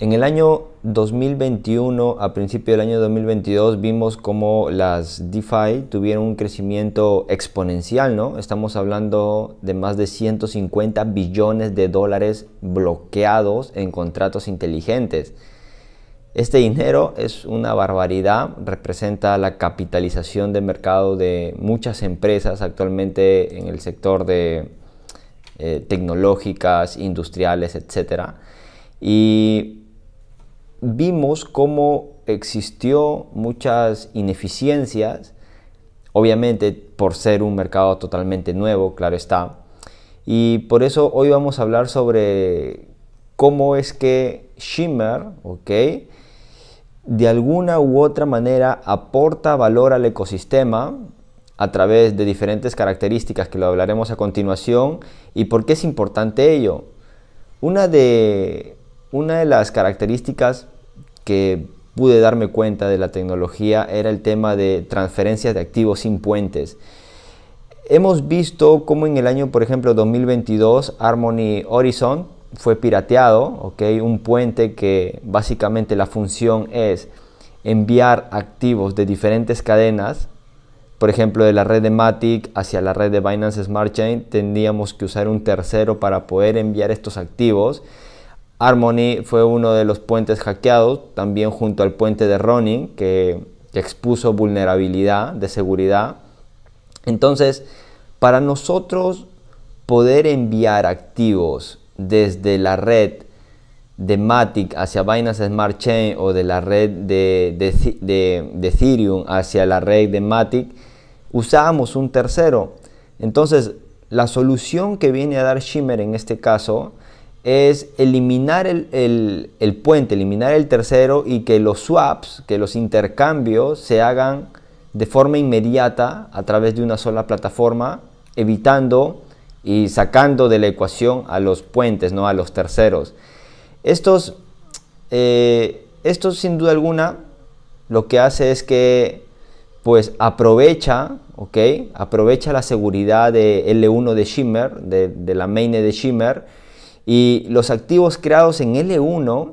En el año 2021, a principio del año 2022, vimos cómo las DeFi tuvieron un crecimiento exponencial, ¿no? Estamos hablando de más de 150 billones de dólares bloqueados en contratos inteligentes. Este dinero es una barbaridad, representa la capitalización de mercado de muchas empresas actualmente en el sector de eh, tecnológicas, industriales, etc. Y vimos cómo existió muchas ineficiencias, obviamente por ser un mercado totalmente nuevo, claro está. Y por eso hoy vamos a hablar sobre cómo es que Shimmer, ¿ok? De alguna u otra manera aporta valor al ecosistema a través de diferentes características que lo hablaremos a continuación y por qué es importante ello. Una de una de las características que pude darme cuenta de la tecnología era el tema de transferencias de activos sin puentes. Hemos visto cómo en el año, por ejemplo, 2022, Harmony Horizon fue pirateado, ¿ok? Un puente que básicamente la función es enviar activos de diferentes cadenas, por ejemplo, de la red de Matic hacia la red de Binance Smart Chain, tendríamos que usar un tercero para poder enviar estos activos. Harmony fue uno de los puentes hackeados, también junto al puente de Ronin, que, expuso vulnerabilidad de seguridad. Entonces, para nosotros poder enviar activos desde la red de Matic hacia Binance Smart Chain o de la red de, de Ethereum hacia la red de Matic, usábamos un tercero. Entonces, la solución que viene a dar Shimmer en este caso es eliminar el, puente, eliminar el tercero y que los swaps, que los intercambios se hagan de forma inmediata a través de una sola plataforma, evitando y sacando de la ecuación a los puentes, no a los terceros. Eh, esto sin duda alguna lo que hace es que pues aprovecha, Aprovecha la seguridad de L1 de Shimmer, de, de la main de Shimmer, y los activos creados en L1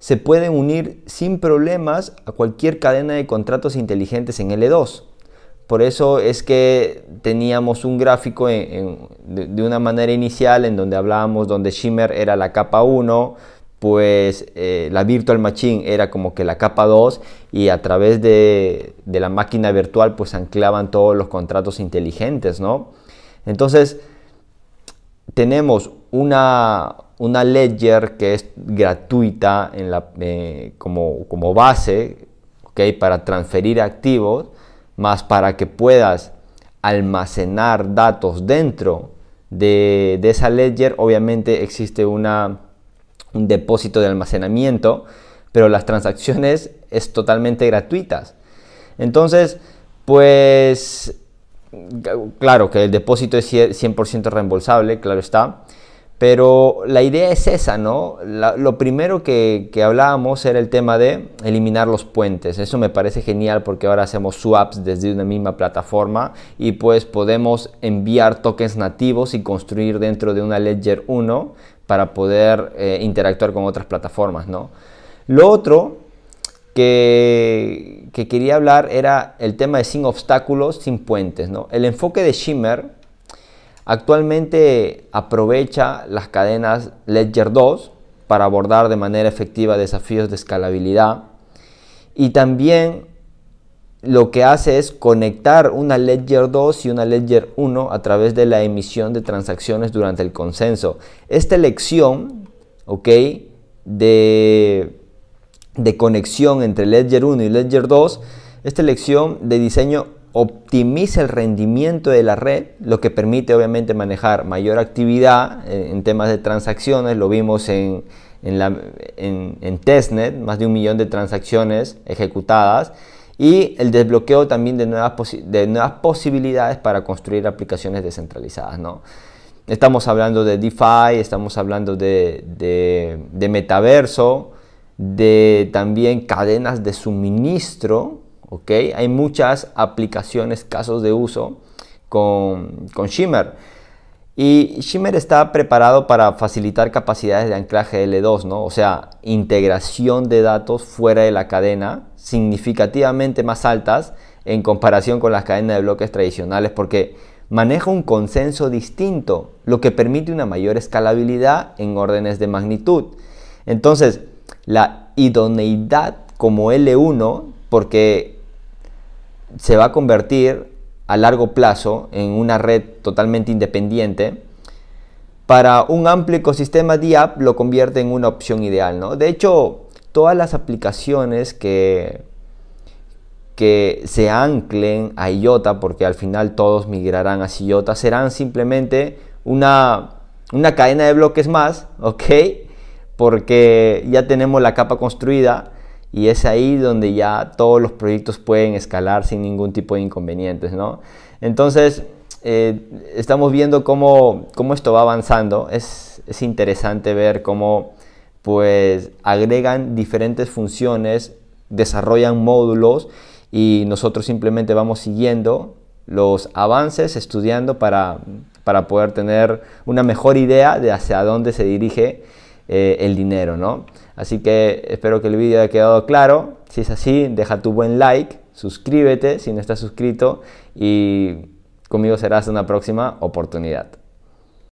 se pueden unir sin problemas a cualquier cadena de contratos inteligentes en L2. Por eso es que teníamos un gráfico de, una manera inicial en donde hablábamos donde Shimmer era la capa 1, pues eh, la Virtual Machine era como que la capa 2 y a través de, de la máquina virtual pues anclaban todos los contratos inteligentes, ¿no? Entonces, tenemos una, ledger que es gratuita en la, eh, como, base ¿okay? para transferir activos, más para que puedas almacenar datos dentro de, esa ledger, obviamente existe una, un depósito de almacenamiento, pero las transacciones es totalmente gratuitas. Entonces, pues Claro que el depósito es 100% reembolsable, claro está, pero la idea es esa, ¿no? lo primero que, hablábamos era el tema de eliminar los puentes. Eso me parece genial porque ahora hacemos swaps desde una misma plataforma y pues podemos enviar tokens nativos y construir dentro de una Ledger 1 para poder eh, interactuar con otras plataformas, ¿no? Lo otro que, quería hablar era el tema de sin obstáculos, sin puentes. ¿no? El enfoque de Shimmer actualmente aprovecha las cadenas Ledger 2 para abordar de manera efectiva desafíos de escalabilidad y también lo que hace es conectar una Ledger 2 y una Ledger 1 a través de la emisión de transacciones durante el consenso. Esta elección, ¿ok? De de conexión entre Ledger 1 y Ledger 2, esta elección de diseño optimiza el rendimiento de la red, lo que permite obviamente manejar mayor actividad eh, en temas de transacciones, lo vimos en, en, testnet, más de un millón de transacciones ejecutadas, y el desbloqueo también de nuevas, de nuevas posibilidades para construir aplicaciones descentralizadas. ¿no? Estamos hablando de DeFi, estamos hablando de, de, de metaverso, de también cadenas de suministro, ¿ok? Hay muchas aplicaciones, casos de uso con, Shimmer. Y Shimmer está preparado para facilitar capacidades de anclaje L2, ¿no? O sea, integración de datos fuera de la cadena significativamente más altas en comparación con las cadenas de bloques tradicionales porque maneja un consenso distinto, lo que permite una mayor escalabilidad en órdenes de magnitud. Entonces, la idoneidad como L1 porque se va a convertir a largo plazo en una red totalmente independiente. Para un amplio ecosistema de app lo convierte en una opción ideal, ¿no? De hecho, todas las aplicaciones que que se anclen a IOTA, porque al final todos migrarán a IOTA, serán simplemente una, una cadena de bloques más, ¿ok? porque ya tenemos la capa construida y es ahí donde ya todos los proyectos pueden escalar sin ningún tipo de inconvenientes, Entonces, eh, estamos viendo cómo, esto va avanzando. Es, interesante ver cómo pues, agregan diferentes funciones, desarrollan módulos y nosotros simplemente vamos siguiendo los avances, estudiando para poder tener una mejor idea de hacia dónde se dirige eh, el dinero, ¿no? Así que espero que el vídeo haya quedado claro. Si es así, deja tu buen like, suscríbete si no estás suscrito y conmigo serás una próxima oportunidad.